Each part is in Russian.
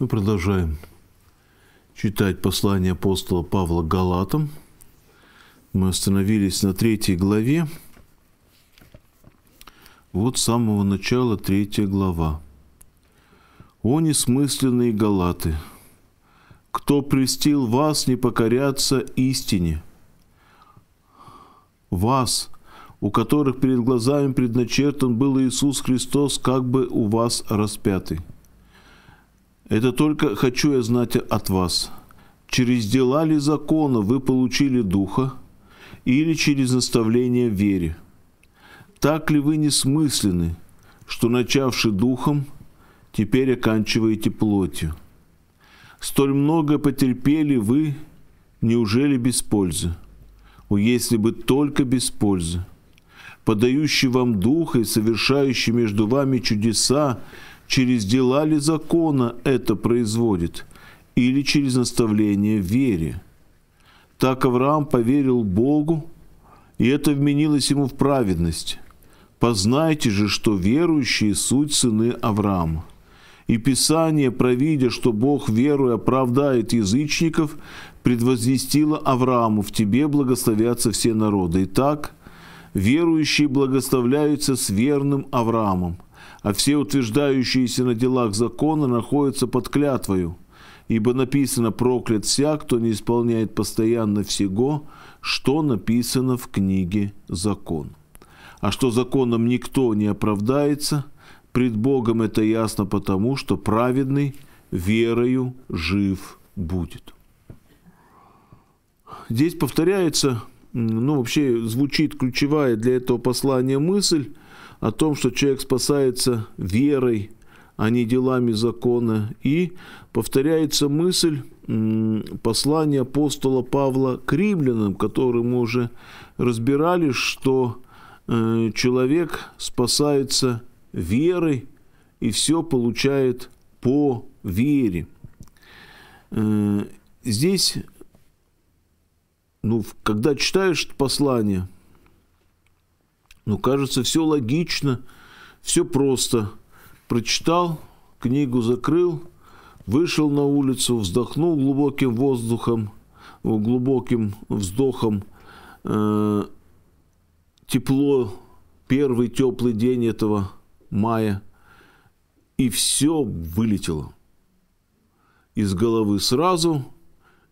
Мы продолжаем читать послание апостола Павла Галатам. Мы остановились на третьей главе. Вот с самого начала третья глава. «О несмысленные Галаты! Кто престил вас не покоряться истине? Вас, у которых перед глазами предначертан был Иисус Христос, как бы у вас распятый». Это только хочу я знать от вас. Через дела ли закона вы получили духа или через наставление в вере? Так ли вы несмысленны, что, начавши духом, теперь оканчиваете плотью? Столь много потерпели вы, неужели без пользы? О, если бы только без пользы! Подающий вам дух и совершающий между вами чудеса, через дела ли закона это производит, или через наставление в вере. Так Авраам поверил Богу, и это вменилось ему в праведность. Познайте же, что верующие – суть сыны Авраама. И Писание, провидя, что Бог веруя оправдает язычников, предвозвестило Аврааму, в тебе благословятся все народы. Итак, верующие благословляются с верным Авраамом – а все утверждающиеся на делах закона находятся под клятвою. Ибо написано «проклят вся, кто не исполняет постоянно всего, что написано в книге закон». А что законом никто не оправдается, пред Богом это ясно потому, что праведный верою жив будет. Здесь повторяется, ну вообще звучит ключевая для этого послания мысль – о том, что человек спасается верой, а не делами закона. И повторяется мысль послания апостола Павла к римлянам, который мы уже разбирали, что э, человек спасается верой и все получает по вере. Э, здесь, ну, когда читаешь послание, ну, кажется, все логично, все просто. Прочитал, книгу закрыл, вышел на улицу, вздохнул глубоким воздухом, глубоким вздохом. Э, тепло, первый теплый день этого мая. И все вылетело из головы сразу,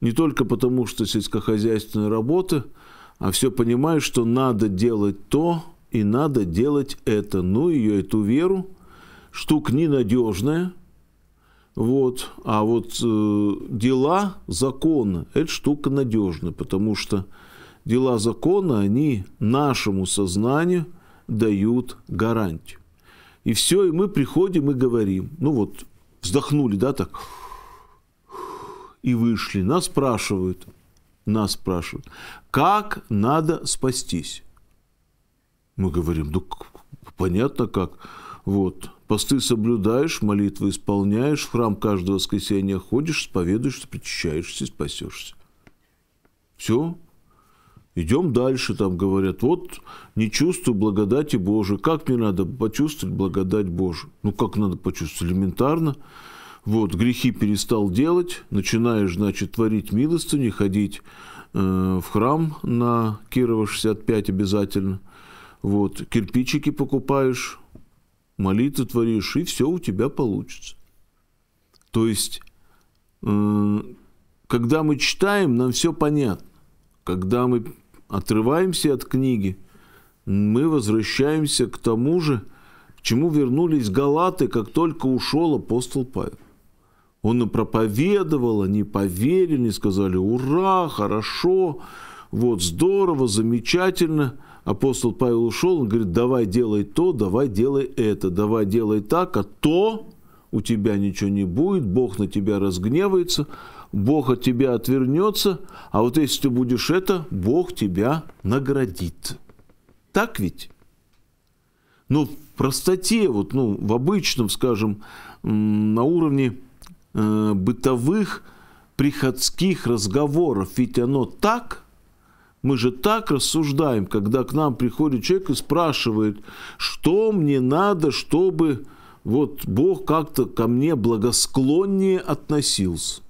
не только потому, что сельскохозяйственная работа, а все понимаю, что надо делать то, и надо делать это. Ну, ее эту веру, штука ненадежная, вот, а вот э, дела закона, это штука надежная, потому что дела закона, они нашему сознанию дают гарантию. И все, и мы приходим и говорим, ну вот, вздохнули, да, так, и вышли. Нас спрашивают, нас спрашивают, как надо спастись. Мы говорим, ну, понятно как. Вот. Посты соблюдаешь, молитвы исполняешь, в храм каждое воскресенье ходишь, споведуешься, причащаешься, спасешься. Все. Идем дальше, там говорят, вот не чувствую благодати Божией. Как мне надо почувствовать благодать Божию? Ну, как надо почувствовать? Элементарно. Вот, грехи перестал делать, начинаешь, значит, творить милостыню, ходить э, в храм на Кирова 65 обязательно – вот, кирпичики покупаешь, молитвы творишь, и все у тебя получится. То есть, э, когда мы читаем, нам все понятно. Когда мы отрываемся от книги, мы возвращаемся к тому же, к чему вернулись галаты, как только ушел апостол Павел. Он и проповедовал, они поверили, сказали, ура, хорошо, вот здорово, замечательно апостол Павел ушел, он говорит, давай делай то, давай делай это, давай делай так, а то у тебя ничего не будет, Бог на тебя разгневается, Бог от тебя отвернется, а вот если ты будешь это, Бог тебя наградит. Так ведь? Ну, в простоте, вот, ну, в обычном, скажем, на уровне э, бытовых приходских разговоров, ведь оно так – мы же так рассуждаем, когда к нам приходит человек и спрашивает, что мне надо, чтобы вот Бог как-то ко мне благосклоннее относился.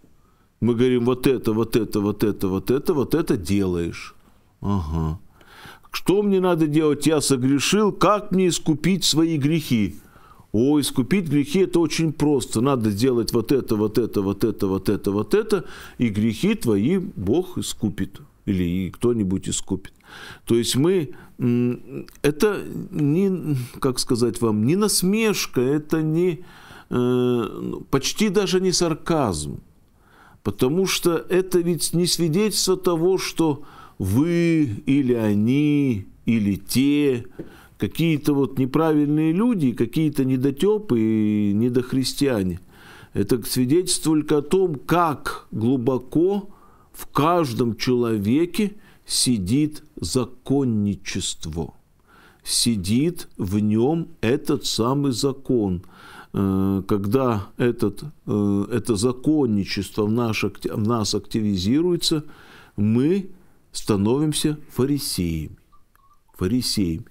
Мы говорим, вот это, вот это, вот это, вот это, вот это делаешь. Ага. Что мне надо делать? Я согрешил. Как мне искупить свои грехи? О, искупить грехи это очень просто. Надо сделать вот это, вот это, вот это, вот это, вот это, и грехи твои Бог искупит или кто-нибудь искупит. То есть мы, это не, как сказать вам, не насмешка, это не, э, ну, почти даже не сарказм, потому что это ведь не свидетельство того, что вы или они или те, какие-то вот неправильные люди, какие-то недотепы и недохристиане. Это свидетельство только о том, как глубоко в каждом человеке сидит законничество. Сидит в нем этот самый закон. Э, когда этот, э, это законничество в, наш, в нас активизируется, мы становимся фарисеями. Фарисеями.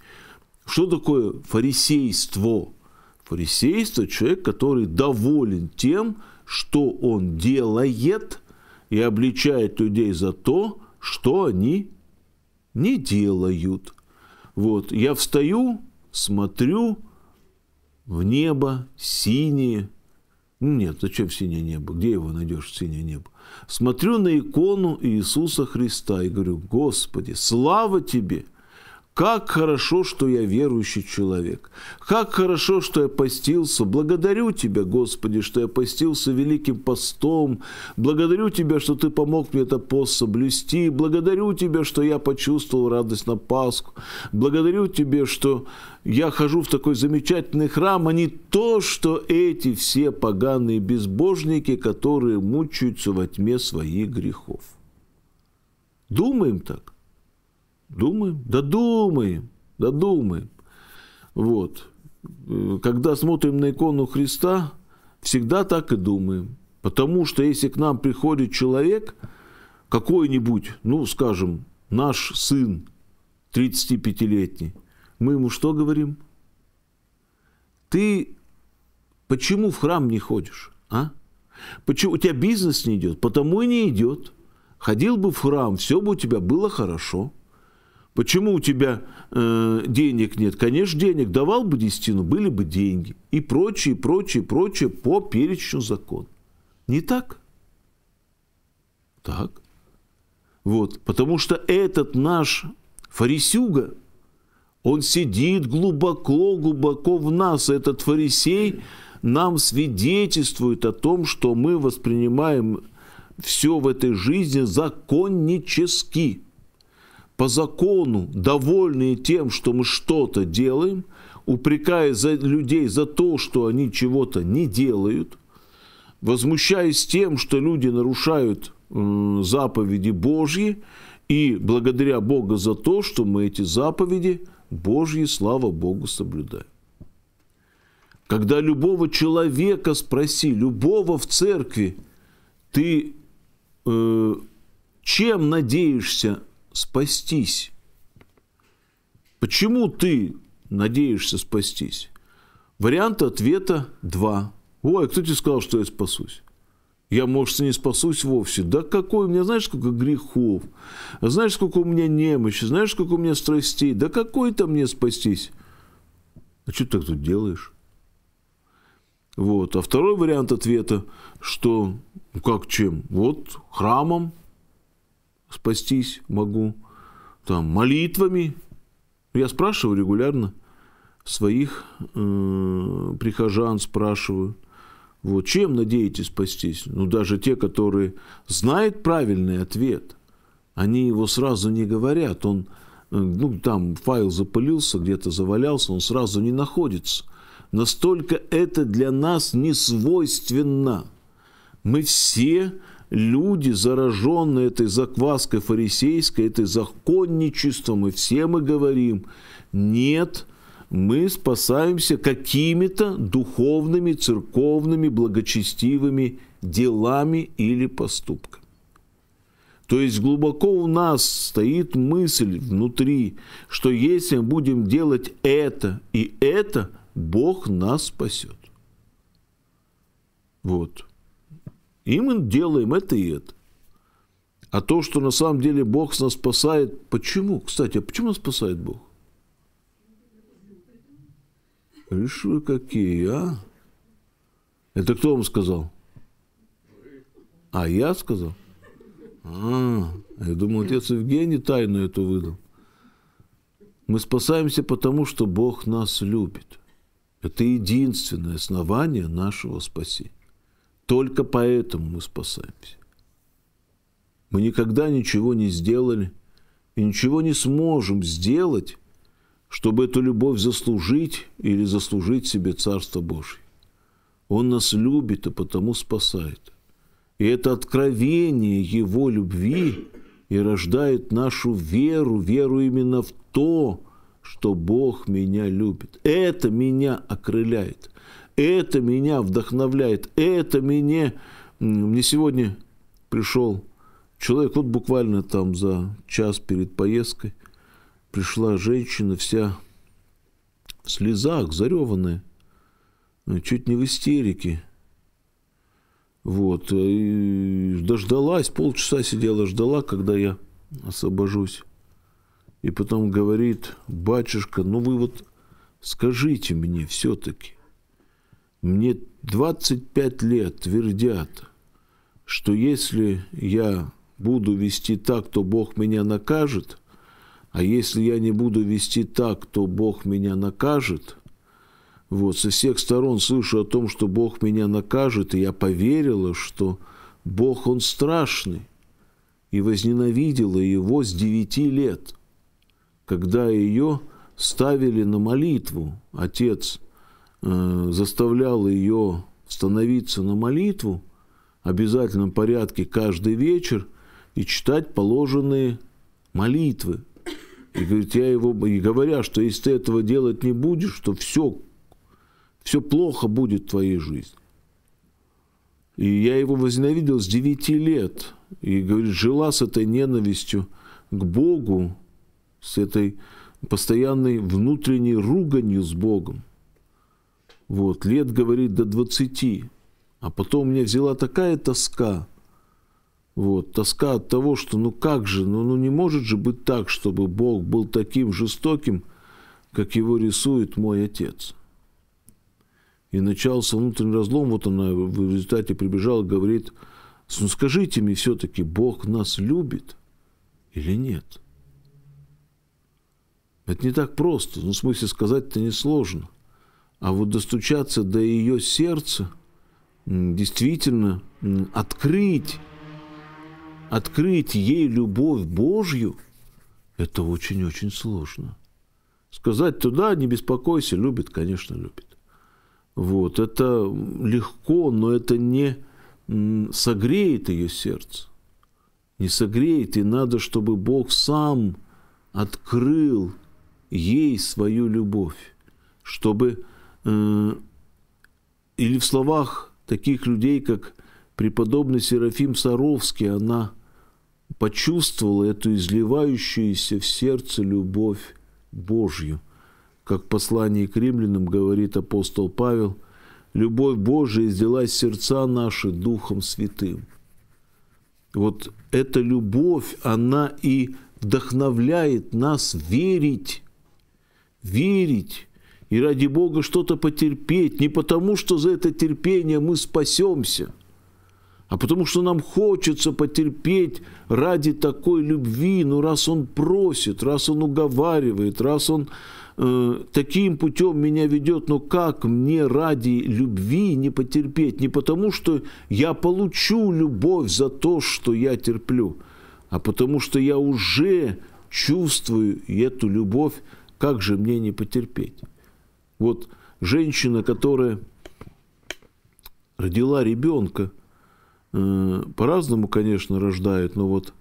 Что такое фарисейство? Фарисейство – человек, который доволен тем, что он делает – и обличает людей за то, что они не делают. Вот, я встаю, смотрю в небо, синее. Ну, нет, зачем синее небо? Где его найдешь, синее небо? Смотрю на икону Иисуса Христа и говорю, Господи, слава Тебе! Как хорошо, что я верующий человек. Как хорошо, что я постился. Благодарю Тебя, Господи, что я постился великим постом. Благодарю Тебя, что Ты помог мне это пост соблюсти. Благодарю Тебя, что я почувствовал радость на Пасху. Благодарю тебе, что я хожу в такой замечательный храм, а не то, что эти все поганые безбожники, которые мучаются во тьме своих грехов. Думаем так. Думаем, да думаем, да думаем. Вот. Э, когда смотрим на икону Христа, всегда так и думаем. Потому что если к нам приходит человек, какой-нибудь, ну, скажем, наш сын 35-летний, мы ему что говорим? Ты почему в храм не ходишь, а? Почему у тебя бизнес не идет? Потому и не идет. Ходил бы в храм, все бы у тебя было хорошо. Почему у тебя э, денег нет? Конечно, денег. Давал бы десятину, были бы деньги. И прочее, прочее, прочее по перечню закон. Не так? Так. Вот. Потому что этот наш фарисюга, он сидит глубоко-глубоко в нас. Этот фарисей нам свидетельствует о том, что мы воспринимаем все в этой жизни законнически по закону, довольные тем, что мы что-то делаем, упрекая за людей за то, что они чего-то не делают, возмущаясь тем, что люди нарушают э, заповеди Божьи, и благодаря Бога за то, что мы эти заповеди Божьи, слава Богу, соблюдаем. Когда любого человека спроси, любого в церкви, ты э, чем надеешься спастись. Почему ты надеешься спастись? Варианта ответа два. Ой, а кто тебе сказал, что я спасусь? Я, может, и не спасусь вовсе. Да какой у меня, знаешь, сколько грехов? Знаешь, сколько у меня немощи? Знаешь, сколько у меня страстей? Да какой там мне спастись? А что ты так тут делаешь? Вот. А второй вариант ответа, что ну, как чем? Вот храмом, спастись могу, там, молитвами. Я спрашиваю регулярно своих э, прихожан, спрашиваю, вот чем надеетесь спастись? Ну, даже те, которые знают правильный ответ, они его сразу не говорят. Он, э, ну, там файл запылился, где-то завалялся, он сразу не находится. Настолько это для нас не свойственно. Мы все люди, зараженные этой закваской фарисейской, этой законничеством, и все мы говорим, нет, мы спасаемся какими-то духовными, церковными, благочестивыми делами или поступками. То есть глубоко у нас стоит мысль внутри, что если мы будем делать это и это, Бог нас спасет. Вот. И мы делаем это и это. А то, что на самом деле Бог нас спасает, почему? Кстати, а почему нас спасает Бог? Лишь вы какие, а? Это кто вам сказал? А, я сказал? А, я думал, отец Евгений тайну эту выдал. Мы спасаемся потому, что Бог нас любит. Это единственное основание нашего спасения. Только поэтому мы спасаемся. Мы никогда ничего не сделали и ничего не сможем сделать, чтобы эту любовь заслужить или заслужить себе Царство Божье. Он нас любит и потому спасает. И это откровение Его любви и рождает нашу веру, веру именно в то, что Бог меня любит. Это меня окрыляет. Это меня вдохновляет, это мне... Мне сегодня пришел человек, вот буквально там за час перед поездкой, пришла женщина вся в слезах, зареванная, э, чуть не в истерике. Вот, э, и дождалась, полчаса сидела, ждала, когда я освобожусь. И потом говорит, батюшка, ну вы вот скажите мне все-таки, мне 25 лет твердят, что если я буду вести так, то Бог меня накажет, а если я не буду вести так, то Бог меня накажет. Вот, со всех сторон слышу о том, что Бог меня накажет, и я поверила, что Бог, Он страшный, и возненавидела его с девяти лет, когда ее ставили на молитву, отец – Э, заставлял ее становиться на молитву в обязательном порядке каждый вечер и читать положенные молитвы. И, говорит, я его, и говоря, что если ты этого делать не будешь, то все, все плохо будет в твоей жизни. И я его возненавидел с 9 лет. И, говорит, жила с этой ненавистью к Богу, с этой постоянной внутренней руганью с Богом. Вот, лет, говорит, до 20. А потом меня взяла такая тоска. Вот, тоска от того, что ну как же, ну, ну не может же быть так, чтобы Бог был таким жестоким, как его рисует мой отец. И начался внутренний разлом, вот она в результате прибежала, говорит, ну скажите мне все-таки, Бог нас любит или нет? Это не так просто, ну в смысле сказать-то несложно. А вот достучаться до ее сердца, действительно открыть, открыть ей любовь Божью, это очень-очень сложно. Сказать туда, «Ну не беспокойся, любит, конечно, любит. Вот, это легко, но это не согреет ее сердце. Не согреет, и надо, чтобы Бог сам открыл ей свою любовь, чтобы Э, или в словах таких людей, как преподобный Серафим Саровский, она почувствовала эту изливающуюся в сердце любовь Божью. Как в послании к римлянам говорит апостол Павел, «Любовь Божия изделась сердца наши Духом Святым». Вот эта любовь, она и вдохновляет нас верить, верить и ради Бога что-то потерпеть, не потому, что за это терпение мы спасемся, а потому что нам хочется потерпеть ради такой любви, но раз он просит, раз он уговаривает, раз он э, таким путем меня ведет, но как мне ради любви не потерпеть? Не потому, что я получу любовь за то, что я терплю, а потому что я уже чувствую эту любовь, как же мне не потерпеть? Вот женщина, которая родила ребенка, э, по-разному, конечно, рождают, но вот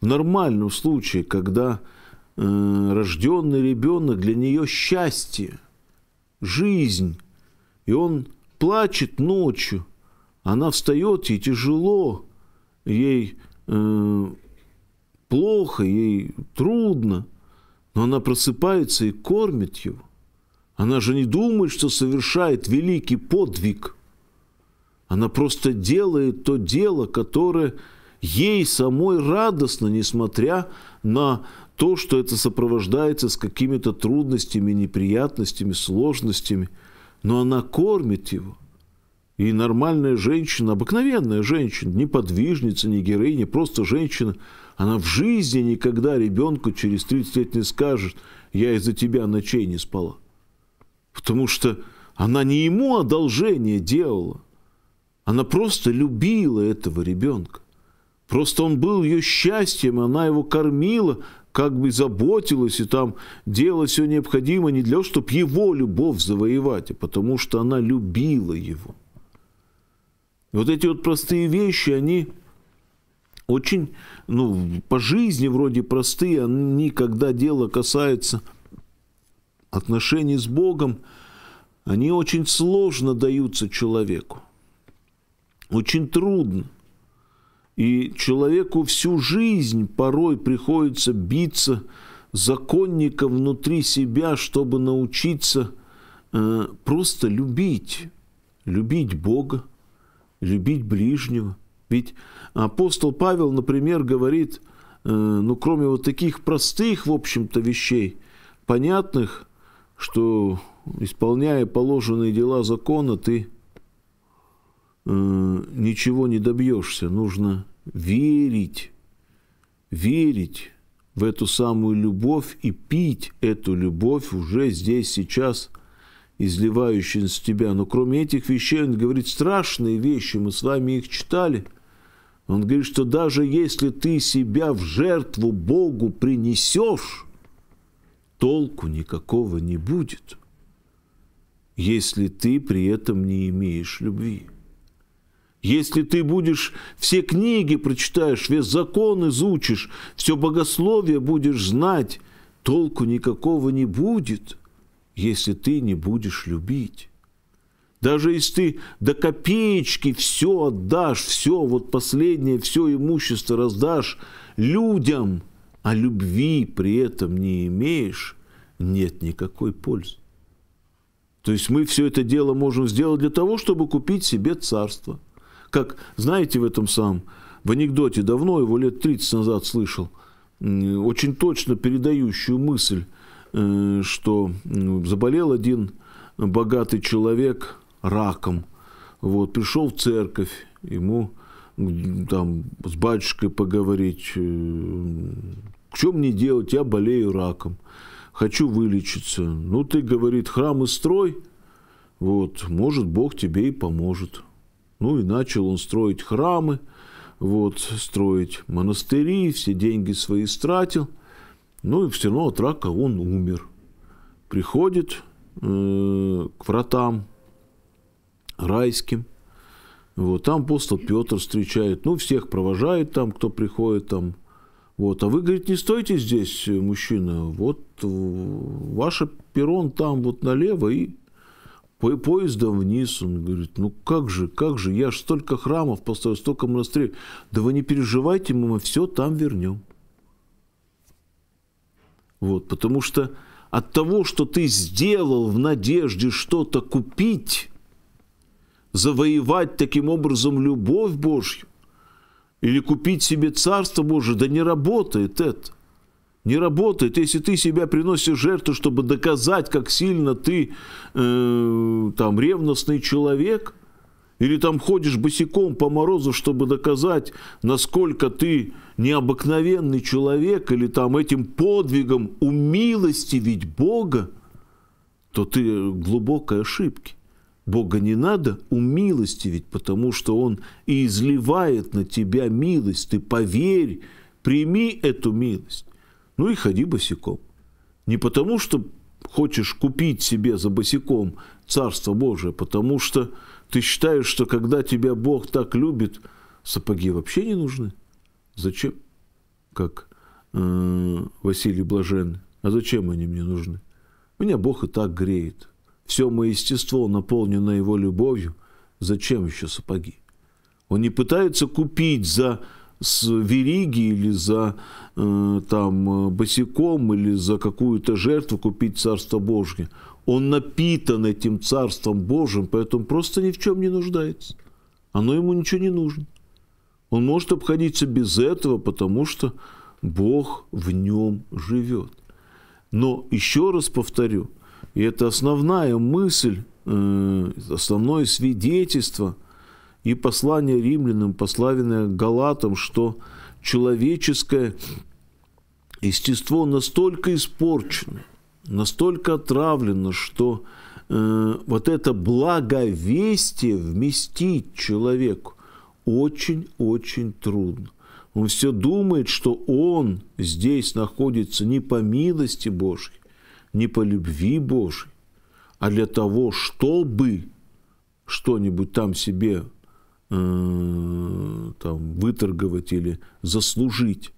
в нормальном случае, когда э, рожденный ребенок для нее счастье, жизнь, и он плачет ночью, она встает, и тяжело, ей э, плохо, ей трудно, но она просыпается и кормит его. Она же не думает, что совершает великий подвиг. Она просто делает то дело, которое ей самой радостно, несмотря на то, что это сопровождается с какими-то трудностями, неприятностями, сложностями. Но она кормит его. И нормальная женщина, обыкновенная женщина, не подвижница, не героиня, просто женщина, она в жизни никогда ребенку через 30 лет не скажет, я из-за тебя ночей не спала. Потому что она не ему одолжение делала. Она просто любила этого ребенка. Просто он был ее счастьем, она его кормила, как бы заботилась и там делала все необходимое не для того, чтобы его любовь завоевать, а потому что она любила его. И вот эти вот простые вещи, они очень, ну, по жизни вроде простые, они, когда дело касается отношения с Богом, они очень сложно даются человеку. Очень трудно. И человеку всю жизнь порой приходится биться законника внутри себя, чтобы научиться э, просто любить. Любить Бога, любить ближнего. Ведь апостол Павел, например, говорит, э, ну кроме вот таких простых, в общем-то, вещей, понятных – что исполняя положенные дела закона, ты э, ничего не добьешься. Нужно верить, верить в эту самую любовь и пить эту любовь уже здесь, сейчас, изливающую из тебя. Но кроме этих вещей, он говорит, страшные вещи, мы с вами их читали. Он говорит, что даже если ты себя в жертву Богу принесешь, толку никакого не будет, если ты при этом не имеешь любви. Если ты будешь все книги прочитаешь, весь закон изучишь, все богословие будешь знать, толку никакого не будет, если ты не будешь любить. Даже если ты до копеечки все отдашь, все, вот последнее, все имущество раздашь людям – а любви при этом не имеешь, нет никакой пользы. То есть мы все это дело можем сделать для того, чтобы купить себе царство. Как, знаете, в этом самом, в анекдоте давно, его лет 30 назад слышал, очень точно передающую мысль, э, что заболел один богатый человек раком. Вот, пришел в церковь, ему там, с батюшкой поговорить, э, что мне делать, я болею раком, хочу вылечиться. Ну, ты, говорит, храм и строй, вот, может, Бог тебе и поможет. Ну, и начал он строить храмы, вот, строить монастыри, все деньги свои стратил. Ну, и все равно от рака он умер. Приходит э, к вратам райским – вот, там апостол Петр встречает, ну, всех провожает там, кто приходит там. Вот, а вы, говорит, не стойте здесь, мужчина, вот ваше перрон там вот налево и по поездом вниз. Он говорит, ну как же, как же, я же столько храмов построил, столько монастырей. Да вы не переживайте, мы, мы все там вернем. Вот, потому что от того, что ты сделал в надежде что-то купить, завоевать таким образом любовь Божью или купить себе Царство Божие, да не работает это. Не работает. Если ты себя приносишь жертву, чтобы доказать, как сильно ты э, там ревностный человек, или там ходишь босиком по морозу, чтобы доказать, насколько ты необыкновенный человек, или там этим подвигом у милости, ведь Бога, то ты глубокой ошибки. Бога не надо умилостивить, потому что Он и изливает на тебя милость. Ты поверь, прими эту милость. Ну и ходи босиком. Не потому, что хочешь купить себе за босиком Царство Божие, потому что ты считаешь, что когда тебя Бог так любит, сапоги вообще не нужны. Зачем? Как э, Василий Блаженный. А зачем они мне нужны? Меня Бог и так греет все мое естество наполнено его любовью, зачем еще сапоги? Он не пытается купить за с вериги или за э, там э, босиком или за какую-то жертву купить Царство Божье. Он напитан этим Царством Божьим, поэтому просто ни в чем не нуждается. Оно ему ничего не нужно. Он может обходиться без этого, потому что Бог в нем живет. Но еще раз повторю – и это основная мысль, э, основное свидетельство и послание римлянам, послание галатам, что человеческое естество настолько испорчено, настолько отравлено, что э, вот это благовестие вместить человеку очень-очень трудно. Он все думает, что он здесь находится не по милости Божьей, не по любви Божьей, а для того, чтобы что-нибудь там себе э, там, выторговать или заслужить.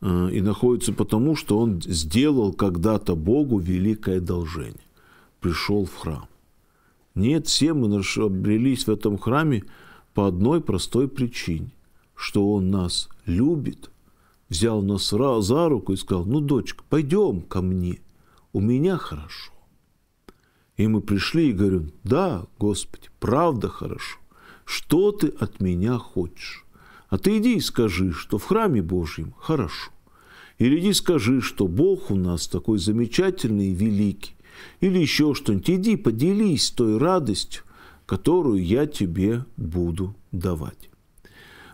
Э, и находится потому, что он сделал когда-то Богу великое должение. Пришел в храм. Нет, все мы обрелись в этом храме по одной простой причине, что он нас любит, взял нас за руку и сказал, ну, дочка, пойдем ко мне – у меня хорошо. И мы пришли и говорим, да, Господи, правда хорошо. Что ты от меня хочешь? А ты иди и скажи, что в храме Божьем хорошо. Или иди скажи, что Бог у нас такой замечательный и великий. Или еще что-нибудь. Иди поделись той радостью, которую я тебе буду давать.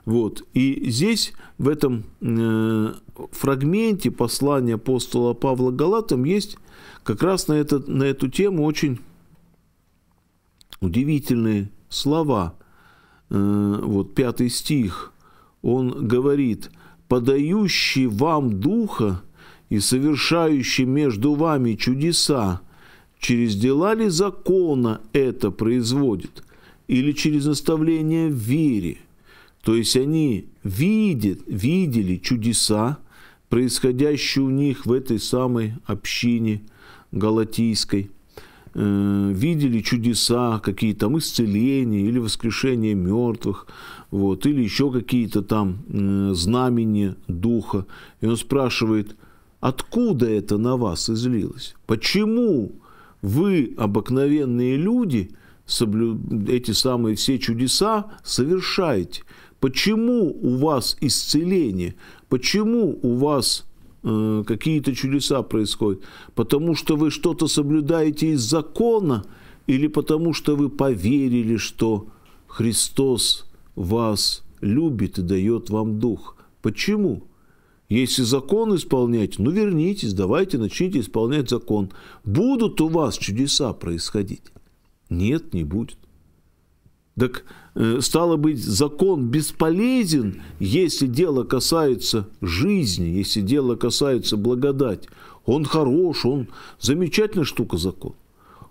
Вот. И здесь, в этом э, фрагменте послания апостола Павла Галатам, есть как раз на, этот, на эту тему очень удивительные слова. Э, вот пятый стих, он говорит, «Подающий вам Духа и совершающий между вами чудеса, через дела ли закона это производит, или через наставление в вере?» То есть они видят, видели чудеса, происходящие у них в этой самой общине – Галатийской, э, видели чудеса, какие там исцеления или воскрешение мертвых, вот, или еще какие-то там э, знамения духа. И он спрашивает, откуда это на вас излилось? Почему вы, обыкновенные люди, соблю... эти самые все чудеса совершаете? Почему у вас исцеление? Почему у вас Э, какие-то чудеса происходят? Потому что вы что-то соблюдаете из закона или потому что вы поверили, что Христос вас любит и дает вам дух? Почему? Если закон исполнять, ну вернитесь, давайте начните исполнять закон. Будут у вас чудеса происходить? Нет, не будет. Так э, стало быть, закон бесполезен, если дело касается жизни, если дело касается благодати. Он хорош, он замечательная штука закон.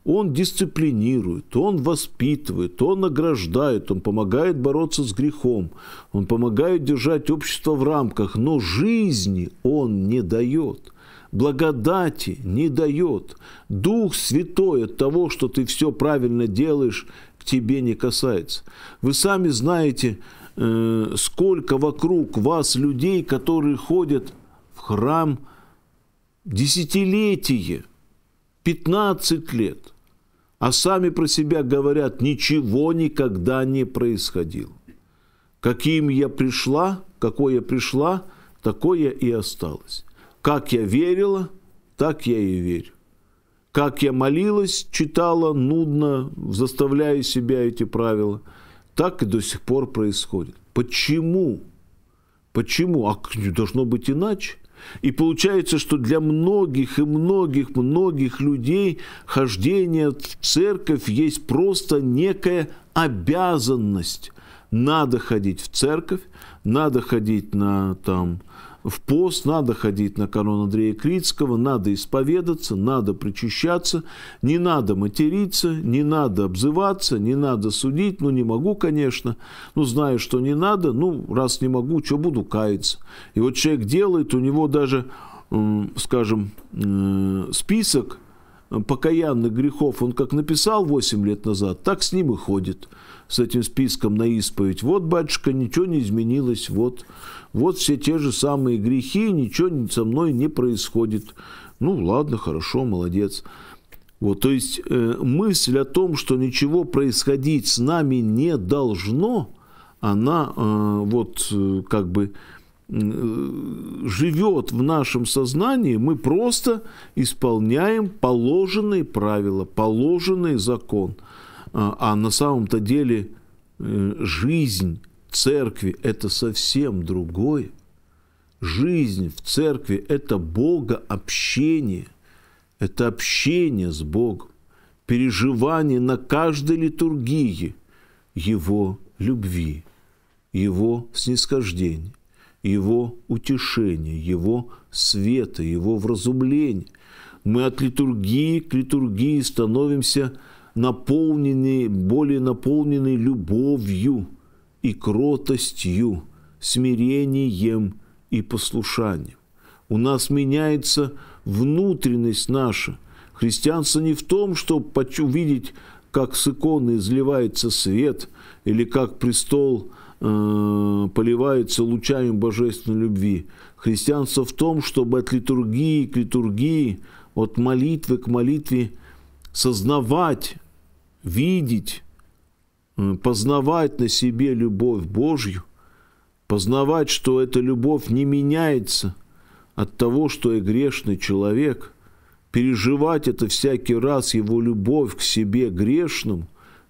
Он дисциплинирует, он воспитывает, он награждает, он помогает бороться с грехом, он помогает держать общество в рамках, но жизни он не дает благодати не дает. Дух Святой от того, что ты все правильно делаешь, к тебе не касается. Вы сами знаете, э, сколько вокруг вас людей, которые ходят в храм десятилетие, 15 лет, а сами про себя говорят, ничего никогда не происходило. Каким я пришла, какой я пришла, такое и осталось. Как я верила, так я и верю. Как я молилась, читала, нудно, заставляю себя эти правила. Так и до сих пор происходит. Почему? Почему? А должно быть иначе. И получается, что для многих и многих, многих людей хождение в церковь есть просто некая обязанность. Надо ходить в церковь, надо ходить на там, в пост, надо ходить на канон Андрея Крицкого, надо исповедаться, надо причащаться, не надо материться, не надо обзываться, не надо судить, ну не могу, конечно, ну знаю, что не надо, ну раз не могу, что буду каяться. И вот человек делает, у него даже, скажем, э, список покаянных грехов, он как написал 8 лет назад, так с ним и ходит с этим списком на исповедь. Вот, батюшка, ничего не изменилось, вот, вот все те же самые грехи, ничего со мной не происходит. Ну, ладно, хорошо, молодец. Вот, то есть э, мысль о том, что ничего происходить с нами не должно, она э, вот э, как бы э, живет в нашем сознании, мы просто исполняем положенные правила, положенный закон. А, а на самом-то деле э, жизнь церкви – это совсем другое. Жизнь в церкви – это Бога общение. Это общение с Богом, переживание на каждой литургии Его любви, Его снисхождения, Его утешения, Его света, Его вразумления. Мы от литургии к литургии становимся – наполненные, более наполненные любовью и кротостью, смирением и послушанием. У нас меняется внутренность наша. Христианство не в том, чтобы увидеть, как с иконы изливается свет, или как престол э, поливается лучами божественной любви. Христианство в том, чтобы от литургии к литургии, от молитвы к молитве – сознавать, видеть, э, познавать на себе любовь Божью, познавать, что эта любовь не меняется от того, что я грешный человек, переживать это всякий раз, его любовь к себе грешным,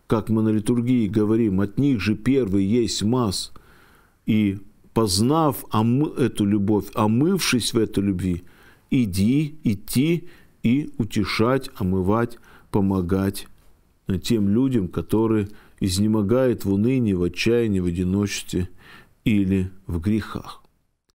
как мы на литургии говорим, от них же первый есть масс, и познав эту любовь, омывшись в этой любви, иди, идти и утешать, омывать помогать тем людям, которые изнемогают в унынии, в отчаянии, в одиночестве или в грехах.